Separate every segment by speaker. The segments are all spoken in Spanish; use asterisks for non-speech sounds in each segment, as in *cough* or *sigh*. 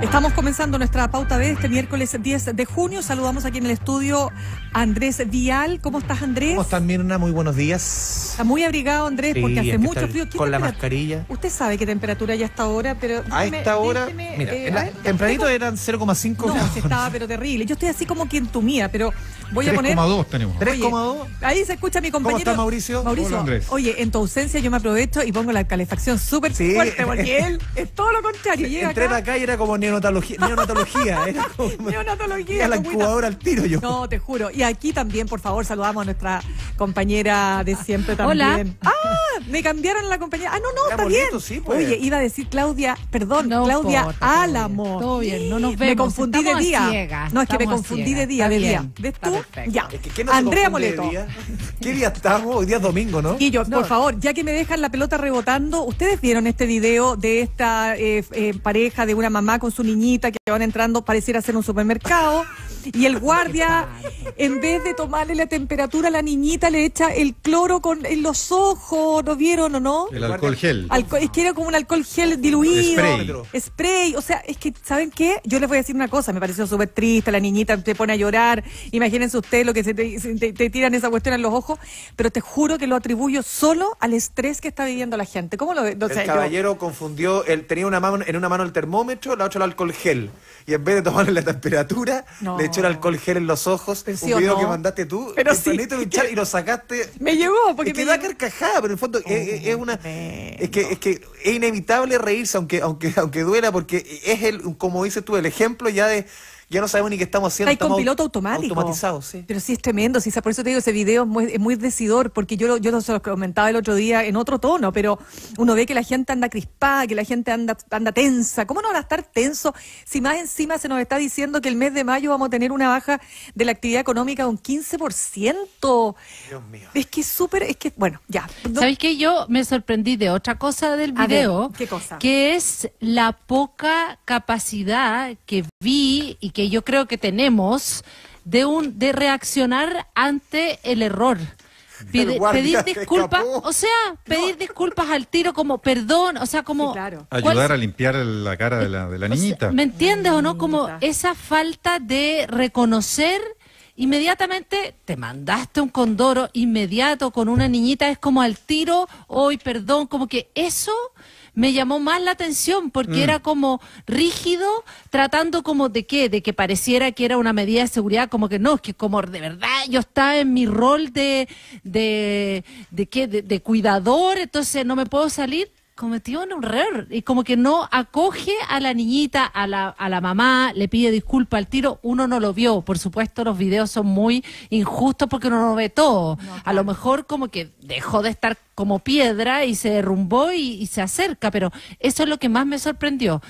Speaker 1: Estamos comenzando nuestra pauta de este miércoles 10 de junio. Saludamos aquí en el estudio Andrés Vial. ¿Cómo estás, Andrés? ¿Cómo estás, Mirna? Muy buenos días. Está muy abrigado, Andrés, porque hace mucho frío. Con la
Speaker 2: mascarilla.
Speaker 1: Usted sabe qué temperatura ya hasta ahora, pero. a esta hora. mira, tempranito eran 0,5 no, grados. No, estaba, pero terrible. Yo estoy así como quien tumía pero voy a poner. 3,2 tenemos. 3,2. Ahí se escucha mi compañero. Mauricio? Mauricio. oye, en tu ausencia yo me aprovecho y pongo la calefacción súper fuerte, porque él es todo lo contrario. *laughs* Llega Entré acá. era como neonatología. neonatología, ¿eh? *laughs* neonatología. la incubadora al tiro yo. No, te juro. Y aquí también, por favor, saludamos a nuestra compañera de siempre también. Hola. ¡Ah! Me cambiaron la compañía. Ah, no, no, está, bien. Pues. Oye, iba a decir Claudia, perdón, Claudia Álamo. Todo bien, no nos vemos. Me confundí de día. no, es que me confundí de día, de día. ¿Ves tú? Ya. Andrea Moleto. ¿Qué día
Speaker 2: estamos? Hoy día es domingo, ¿no? Y yo, por favor,
Speaker 1: ya que me dejan la pelota rebotando, ¿ustedes vieron este video de esta eh, eh, pareja de una mamá con su niñita que van entrando, pareciera ser un supermercado? y el guardia, en vez de tomarle la temperatura a la niñita, le echa el cloro con, en los ojos, ¿no vieron o no?
Speaker 3: El alcohol gel.
Speaker 1: es que era como un alcohol gel diluido. Spray. spray. O sea, es que, ¿saben qué? Yo les voy a decir una cosa, me pareció súper triste, la niñita se pone a llorar, imagínense ustedes lo que se te, te, tiran esa cuestión en los ojos, pero te juro que lo atribuyo solo al estrés que está viviendo la gente. ¿Cómo lo El caballero
Speaker 2: confundió, él tenía una mano, en una mano el termómetro, la otra el alcohol gel. Y en vez de tomarle la temperatura, no el alcohol gel en los ojos. un video que mandaste tú. Pero sí. y lo sacaste. Me llegó Porque es da carcajada, pero en el fondo es, es, una. Es que, es que es inevitable reírse, aunque, aunque, aunque duela, porque es el, como dices tú, el ejemplo ya de ya no sabemos ni qué estamos haciendo. Hay con piloto automático. Automatizado, sí.
Speaker 1: Pero sí es tremendo, por eso te digo, ese video es muy, decidor, porque yo, se lo comentaba el otro día en otro tono, pero uno ve que la gente anda crispada, que la gente anda, anda tensa. ¿Cómo no van a estar tenso si más encima se nos está diciendo que el mes de mayo vamos a tener una baja de la actividad
Speaker 4: económica de un 15%? Dios mío. Es que es súper, es que, bueno, ya. sabes ¿Sabéis que yo me sorprendí de otra cosa del video? ¿Qué cosa? Que es la poca capacidad que vi y que yo creo que tenemos de, un, de reaccionar ante el error. pedir disculpas, o sea, pedir disculpas al tiro como perdón, o sea, como ayudar a
Speaker 3: limpiar la cara de la, de la niñita. ¿Me
Speaker 4: entiendes o no? Mm, como esa falta de reconocer inmediatamente te mandaste un condoro inmediato con una niñita, es como al tiro, hoy perdón, como que eso me llamó más la atención porque mm. era como rígido, tratando como de qué, de que pareciera que era una medida de seguridad, como que no, es que como de verdad yo estaba en mi rol de, de, qué, de, de cuidador, entonces no me puedo salir cometió un error y como que no acoge a la niñita, a la, a la mamá, le pide disculpa al tiro, uno no lo vio. Por supuesto, los videos son muy injustos porque uno no ve todo. A lo mejor como que dejó de estar como piedra y se derrumbó y, se acerca, pero eso es lo que más me sorprendió.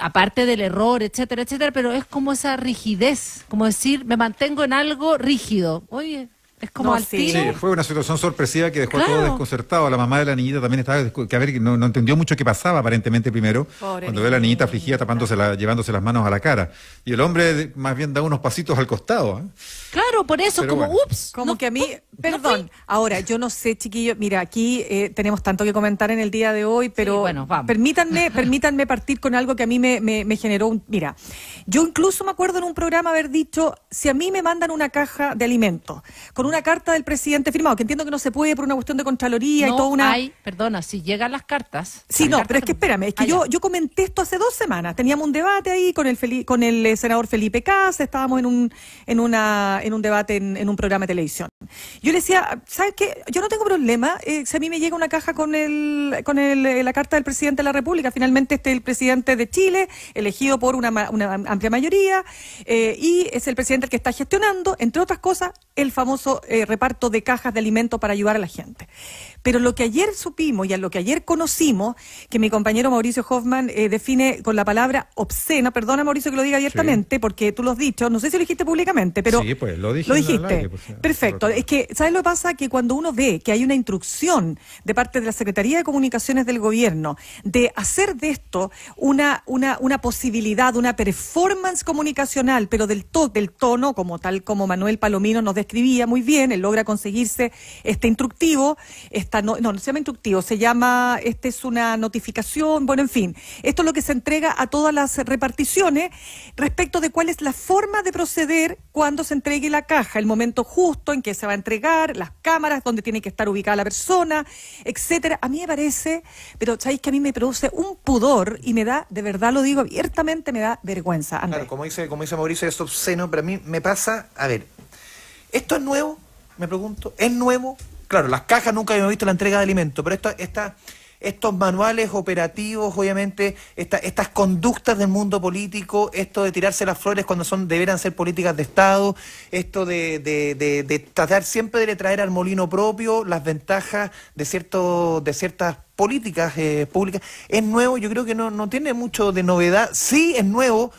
Speaker 4: aparte del error, etcétera, etcétera, pero es como esa rigidez, como decir, me mantengo en algo rígido. Oye, es como no, al sí. sí,
Speaker 3: fue una situación sorpresiva que dejó todo a todos desconcertados. La mamá de la niñita también estaba, que a ver, no, entendió mucho qué pasaba aparentemente primero,
Speaker 4: cuando ve a la
Speaker 3: niñita afligida tapándose la, llevándose las manos a la cara. Y el hombre más bien da unos pasitos al costado. ¿eh?
Speaker 1: Claro, por eso, como ups. Como que a mí, perdón, ahora, yo no sé, chiquillo, mira, aquí eh, tenemos tanto que comentar en el día de hoy, pero permítanme *laughs* permítanme partir con algo que a mí me, generó un... Mira, yo incluso me acuerdo en un programa haber dicho, si a mí me mandan una caja de alimentos una carta del presidente firmado, que entiendo que no se puede por una cuestión de Contraloría y toda una.
Speaker 4: perdona, si llegan las cartas. Sí, no, pero es que
Speaker 1: espérame, es que ah, yo, yo comenté esto hace dos semanas. Teníamos un debate ahí con el con el eh, senador Felipe Cas, estábamos en un, en una, en un debate en, un programa de televisión. Yo le decía, ¿sabes qué? Yo no tengo problema eh, si a mí me llega una caja con el, con el, eh, la carta del presidente de la República. Finalmente este es el presidente de Chile, elegido por una, amplia mayoría, y es el presidente el que está gestionando, entre otras cosas, el famoso eh, reparto de cajas de alimento para ayudar a la gente. Pero lo que ayer supimos y a lo que ayer conocimos, que mi compañero Mauricio Hoffman eh, define con la palabra obscena, perdona Mauricio que lo diga abiertamente, porque tú lo has dicho, no sé si lo dijiste públicamente, pero sí, pues, lo, lo dijiste. Pues, Perfecto. Es que, ¿sabes lo que pasa? Que cuando uno ve que hay una instrucción de parte de la Secretaría de Comunicaciones del Gobierno de hacer de esto una, una, una posibilidad, una performance comunicacional, pero del, to, del tono, como tal como Manuel Palomino nos describía muy bien, él logra conseguirse este instructivo, no, no, se llama instructivo, se llama, esta es una notificación, bueno, en fin, esto es lo que se entrega a todas las reparticiones respecto de cuál es la forma de proceder cuando se entregue la caja, el momento justo en que se va a entregar, las cámaras, donde tiene que estar ubicada la persona, etcétera. A mí me parece, pero sabéis que a mí me produce un pudor y me da, de verdad lo digo abiertamente, me da vergüenza.
Speaker 2: Claro, como dice, como dice Mauricio, es obsceno, pero a mí me pasa, a ver, ¿esto es nuevo? Me pregunto, ¿es nuevo? claro, las cajas nunca habíamos visto la entrega de alimentos, pero estos manuales operativos, obviamente, estas conductas del mundo político, esto de tirarse las flores cuando son deberán ser políticas de Estado, esto de, tratar siempre de traer al molino propio las ventajas de, cierto, de ciertas políticas eh, públicas, es nuevo, yo creo que no, no tiene mucho de novedad, sí es nuevo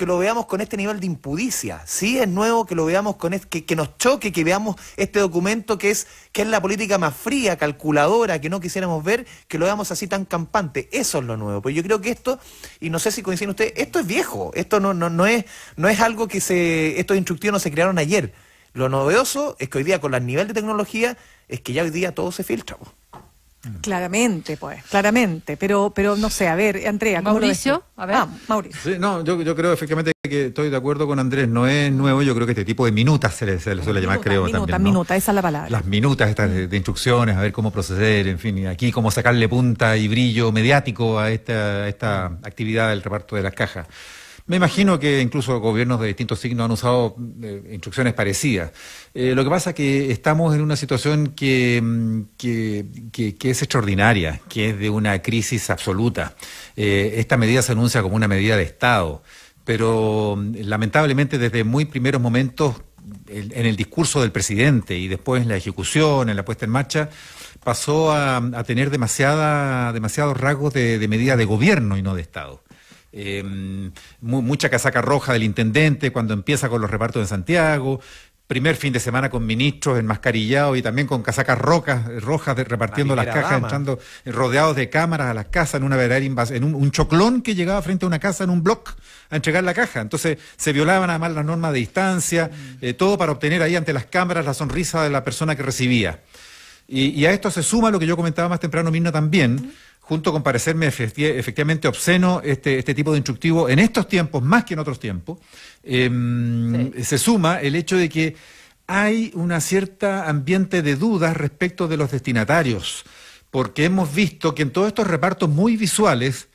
Speaker 2: que lo veamos con este nivel de impudicia, sí es nuevo que lo veamos con que, nos choque, que veamos este documento que es, que es la política más fría, calculadora, que no quisiéramos ver, que lo veamos así tan campante. Eso es lo nuevo. Pues yo creo que esto, y no sé si coinciden ustedes, esto es viejo, esto no, no, no, es, no es algo que se, estos instructivos no se crearon ayer. Lo novedoso es que hoy día con el nivel de tecnología es que ya hoy día todo se filtra. Pues.
Speaker 1: Claramente, pues, claramente. Pero, pero no sé, a ver, Andrea, Mauricio, a ver.
Speaker 3: Mauricio. no, yo, yo, creo efectivamente que estoy de acuerdo con Andrés, no es nuevo, yo creo que este tipo de minutas se le, suele llamar, creo. también,
Speaker 1: minuta, esa es la palabra.
Speaker 3: Las minutas estas de, instrucciones, a ver cómo proceder, en fin, y aquí cómo sacarle punta y brillo mediático a esta, a esta actividad del reparto de las cajas. Me imagino que incluso gobiernos de distintos signos han usado eh, instrucciones parecidas. Eh, lo que pasa es que estamos en una situación que, mm, es extraordinaria, que es de una crisis absoluta. Eh, esta medida se anuncia como una medida de Estado, pero mm, lamentablemente desde muy primeros momentos en el discurso del presidente y después en la ejecución, en la puesta en marcha, pasó a, tener demasiados rasgos de medida de gobierno y no de Estado. Em, mucha casaca roja del intendente cuando empieza con los repartos en Santiago, primer fin de semana con ministros enmascarillados y también con casacas rocas, rojas repartiendo las cajas, entrando eh, rodeados de cámaras a las casas en una verdadera en un, choclón que llegaba frente a una casa en un bloc a entregar la caja. Entonces se violaban además las normas de distancia, mm. eh, todo para obtener ahí ante las cámaras la sonrisa de la persona que recibía. Y, a esto se suma lo que yo comentaba más temprano, Mirna, también junto con parecerme efectivamente obsceno este, este tipo de instructivo en estos tiempos, más que en otros tiempos, em, se suma el hecho de que hay una cierta ambiente de dudas respecto de los destinatarios, porque hemos visto que en todos estos repartos muy visuales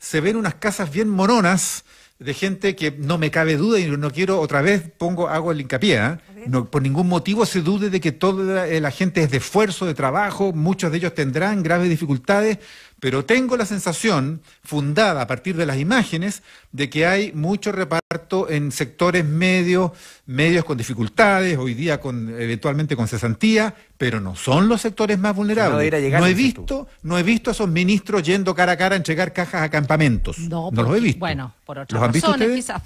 Speaker 3: se ven unas casas bien moronas de gente que no me cabe duda y no quiero otra vez pongo hago el hincapié ¿eh? no, por ningún motivo se dude de que toda eh, la gente es de esfuerzo de trabajo muchos de ellos tendrán graves dificultades pero tengo la sensación, fundada a partir de las imágenes, de que hay mucho reparto en sectores medios, medios con dificultades, hoy día con, eventualmente con cesantía, pero no son los sectores más vulnerables. No, he visto, no he visto a esos ministros yendo cara a cara a entregar cajas a campamentos. No, no los he visto.
Speaker 4: Bueno, por otras razones quizás.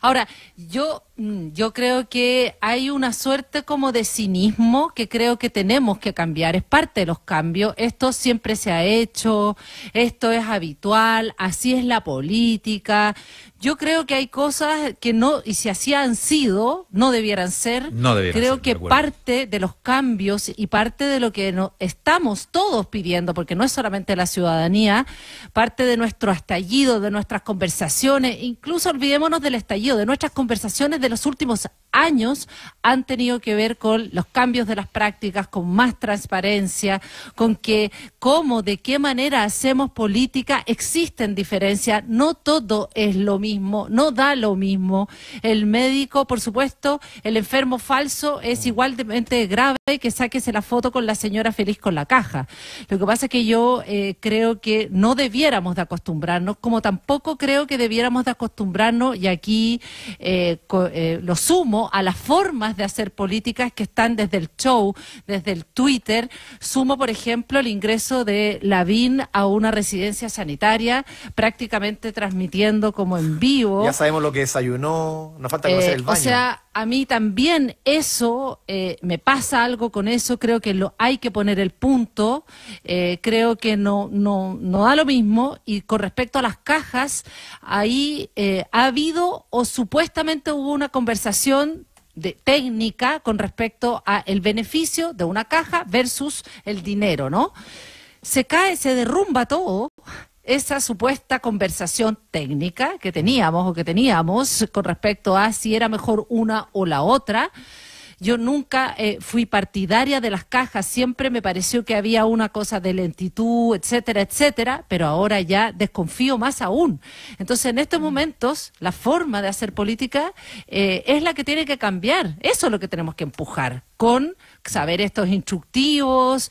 Speaker 4: Ahora, yo, mm, yo creo que hay una suerte como de cinismo que creo que tenemos que cambiar. Es parte de los cambios. Esto siempre se ha hecho, esto es habitual, así es la política. Yo creo que hay cosas que no, y si así han sido, no debieran ser. No debieran creo que parte de los cambios y parte de lo que no, estamos todos pidiendo, porque no es solamente la ciudadanía, parte de nuestro estallido, de nuestras conversaciones, incluso olvidémonos del estallido, de nuestras conversaciones de los últimos años han tenido que ver con los cambios de las prácticas, con más transparencia, con que cómo, de qué manera hacemos política, existen diferencias, no todo es lo mismo no da lo mismo. El médico, por supuesto, el enfermo falso es igualmente grave que sáquese la foto con la señora feliz con la caja. Lo que pasa es que yo eh, creo que no debiéramos de acostumbrarnos, como tampoco creo que debiéramos de acostumbrarnos, y aquí eh, eh, lo sumo, a las formas de hacer políticas que están desde el show, desde el Twitter. Sumo, por ejemplo, el ingreso de Lavín a una residencia sanitaria, prácticamente transmitiendo como en vivo. Ya sabemos
Speaker 2: lo que desayunó, nos falta conocer eh, el baño. O sea,
Speaker 4: a mí también eso, eh, me pasa algo con eso, creo que lo, hay que poner el punto, eh, creo que no, no, no da lo mismo. Y con respecto a las cajas, ahí ha habido o supuestamente hubo una conversación de técnica con respecto a el beneficio de una caja versus el dinero, ¿no? Se cae, se derrumba todo esa supuesta conversación técnica que teníamos o que teníamos con respecto a si era mejor una o la otra. Yo nunca eh, fui partidaria de las cajas, siempre me pareció que había una cosa de lentitud, etcétera, etcétera, pero ahora ya desconfío más aún. Entonces, en estos mm. momentos, la forma de hacer política eh, es la que tiene que cambiar. Eso es lo que tenemos que empujar con saber estos instructivos,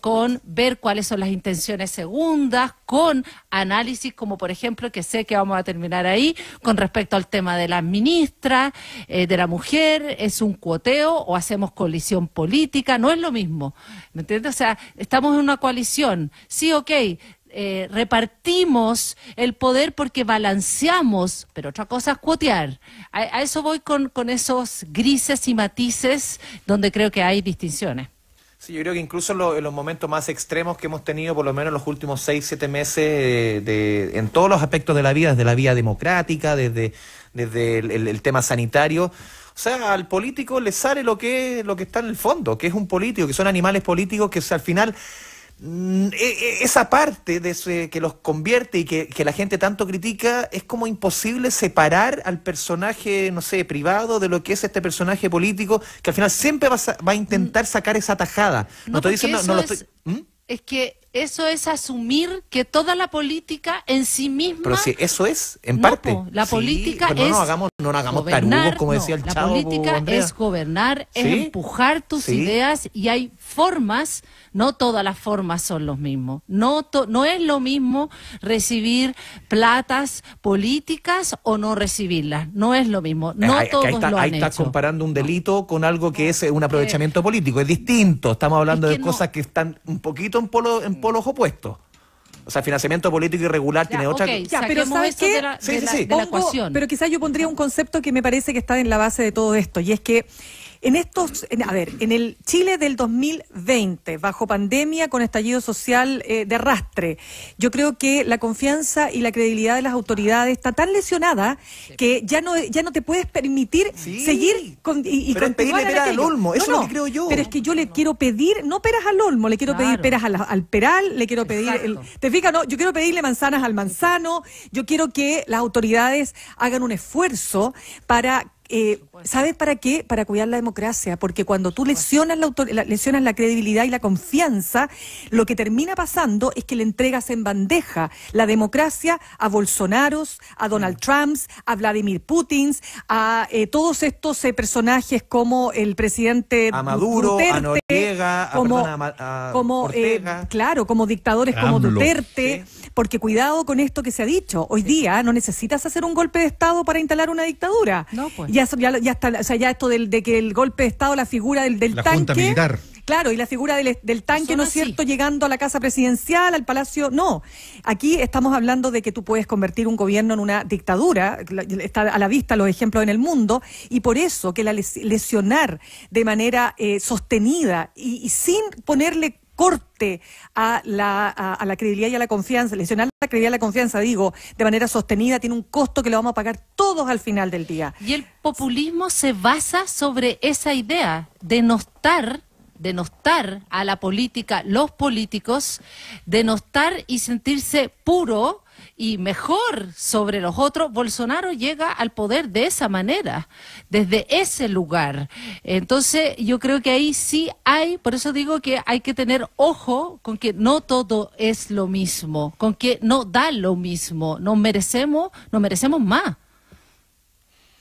Speaker 4: con ver cuáles son las intenciones segundas, con análisis como por ejemplo, que sé que vamos a terminar ahí, con respecto al tema de la ministra, eh, de la mujer, es un cuoteo o hacemos coalición política, no es lo mismo, ¿me entiendes? O sea, estamos en una coalición, sí, ok, eh, repartimos el poder porque balanceamos, pero otra cosa es cuotear. A, eso voy con, con esos grises y matices donde creo que hay distinciones.
Speaker 2: Sí, yo creo que incluso en los momentos más extremos que hemos tenido, por lo menos en los últimos seis, siete meses, eh, de, en todos los aspectos de la vida, desde la vía democrática, desde, desde el, tema sanitario, o sea, al político le sale lo que, lo que está en el fondo, que es un político, que son animales políticos que al final Mm, e, e, esa parte de que los convierte y que, la gente tanto critica, es como imposible separar al personaje, no sé, privado de lo que es este personaje político, que al final siempre va a, intentar mm. sacar esa tajada. No, te dicen, estoy... es
Speaker 4: ¿Mm? que eso es asumir que toda la política en sí misma. Pero si
Speaker 2: eso es, en parte.
Speaker 3: la política pues no, es. No hagamos, no hagamos como decía el La política es
Speaker 4: gobernar, es empujar tus ideas y hay formas, no todas las formas son los mismos. No, no es lo mismo recibir platas políticas o no recibirlas. No es lo mismo. Eh, no todos está, lo han ahí estás
Speaker 2: comparando un delito con algo que es un aprovechamiento político. Es distinto. Estamos hablando de cosas que están un poquito en polo polos opuestos. O sea, financiamiento político irregular tiene otra. que
Speaker 4: pero ¿sabes qué? sí, sí. pero
Speaker 1: quizás yo pondría un concepto que me parece que está en la base de todo esto, y es que en estos, a ver, en el Chile del 2020, bajo pandemia, con estallido social eh, de arrastre, yo creo que la confianza y la credibilidad de las autoridades está tan lesionada que ya no, ya no te puedes permitir seguir con, y, y pero peras al olmo, eso no, es lo que creo yo. Pero es que yo le quiero pedir, no peras al olmo, le quiero pedir peras al, al, peral, le quiero pedir, el, te fijas, no, yo quiero pedirle manzanas al manzano, yo quiero que las autoridades hagan un esfuerzo para eh, ¿sabes para qué? Para cuidar la democracia, porque cuando tú lesionas la, lesionas la credibilidad y la confianza, lo que termina pasando es que le entregas en bandeja la democracia a Bolsonaro, a Donald Trump, a Vladimir Putin, a eh, todos estos eh, personajes como el presidente a Maduro, a a, como, claro, como dictadores como Duterte, porque cuidado con esto que se ha dicho, hoy día no necesitas hacer un golpe de Estado para instalar una dictadura. No, pues ya, ya, está, o sea, ya esto del, de que el golpe de Estado, la figura del, del la tanque. militar. Claro, y la figura del, tanque, ¿no es cierto?, llegando a la casa presidencial, al palacio. No, aquí estamos hablando de que tú puedes convertir un gobierno en una dictadura, está a la vista los ejemplos en el mundo, y por eso que la lesionar de manera eh, sostenida y sin ponerle corte a la, a, la credibilidad y a la confianza, lesionar la credibilidad y la confianza, digo, de manera sostenida, tiene un
Speaker 4: costo que lo vamos a pagar todos al final del día. Y el populismo se basa sobre esa idea, de denostar denostar a la política, los políticos, denostar y sentirse puro y mejor sobre los otros, Bolsonaro llega al poder de esa manera, desde ese lugar. Entonces, yo creo que ahí sí hay, por eso digo que hay que tener ojo con que no todo es lo mismo, con que no da lo mismo, nos merecemos, no merecemos más.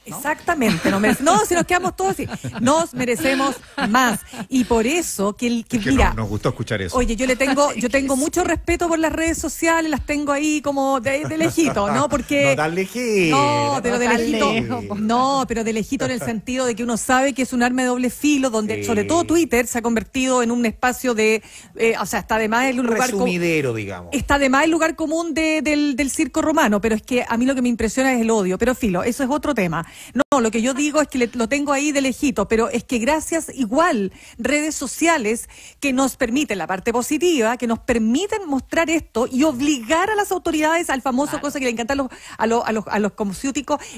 Speaker 1: Exactamente, no, no, si nos quedamos todos así, nos merecemos más. Y por eso que, que, que mira, nos
Speaker 3: gustó escuchar eso. Oye, yo
Speaker 1: le tengo, *laughs* yo tengo mucho respeto por las redes sociales, las tengo ahí como de, lejito, ¿no? Porque *laughs* no tan
Speaker 2: lejito, no, pero de lejito,
Speaker 1: no, pero de lejito en el sentido de que uno sabe que es un arma de doble filo, donde sobre todo Twitter se ha convertido en un espacio de, eh, o sea, está además más el lugar común, digamos, está además el lugar común del, del circo romano, pero es que a mí lo que me impresiona es el odio, pero filo, eso es otro tema. No No, lo que yo digo es que lo tengo ahí de lejito, pero es que gracias igual redes sociales que nos permiten la parte positiva, que nos permiten mostrar esto y obligar a las autoridades al famoso cosa que le a los, a, los, a, los, a los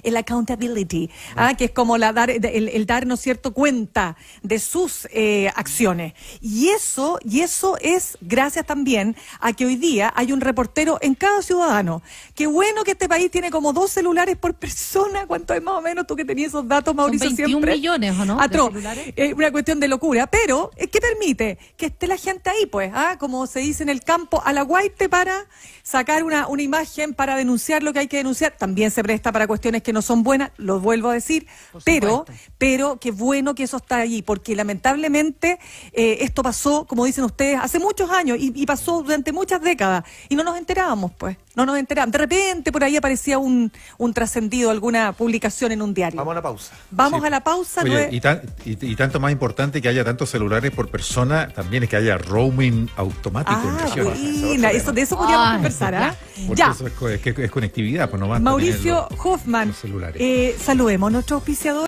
Speaker 1: el accountability, ¿ah? que es como la dar, el, el dar, cierto?, cuenta de sus eh, acciones. Y eso, y eso es gracias también a que hoy día hay un reportero en cada ciudadano. Qué bueno que este país tiene como dos celulares por persona, cuánto es más o menos tú que tenía esos datos, Mauricio, Son 21 millones, ¿o no? Es eh, una cuestión de locura. Pero, eh, ¿qué permite? Que esté la gente ahí, pues, ¿ah? como se dice en el campo, a la te para sacar una, una imagen para denunciar lo que hay que denunciar. También se presta para cuestiones que no son buenas, lo vuelvo a decir, pero, pero qué bueno que eso está allí, porque lamentablemente eh, esto pasó, como dicen ustedes, hace muchos años y, pasó durante muchas décadas y no nos enterábamos, pues, no nos enterábamos. De repente por ahí aparecía un, un trascendido, alguna publicación en un diario. Vamos a la pausa. Vamos a la pausa. no
Speaker 3: y, tanto más importante que haya tantos celulares por persona, también es que haya roaming automático en
Speaker 1: ah, de eso podríamos Sara. ya. Eso
Speaker 3: es, es, es, conectividad, pues no van Mauricio a Hoffman,
Speaker 1: eh, saludemos a nuestro auspiciador.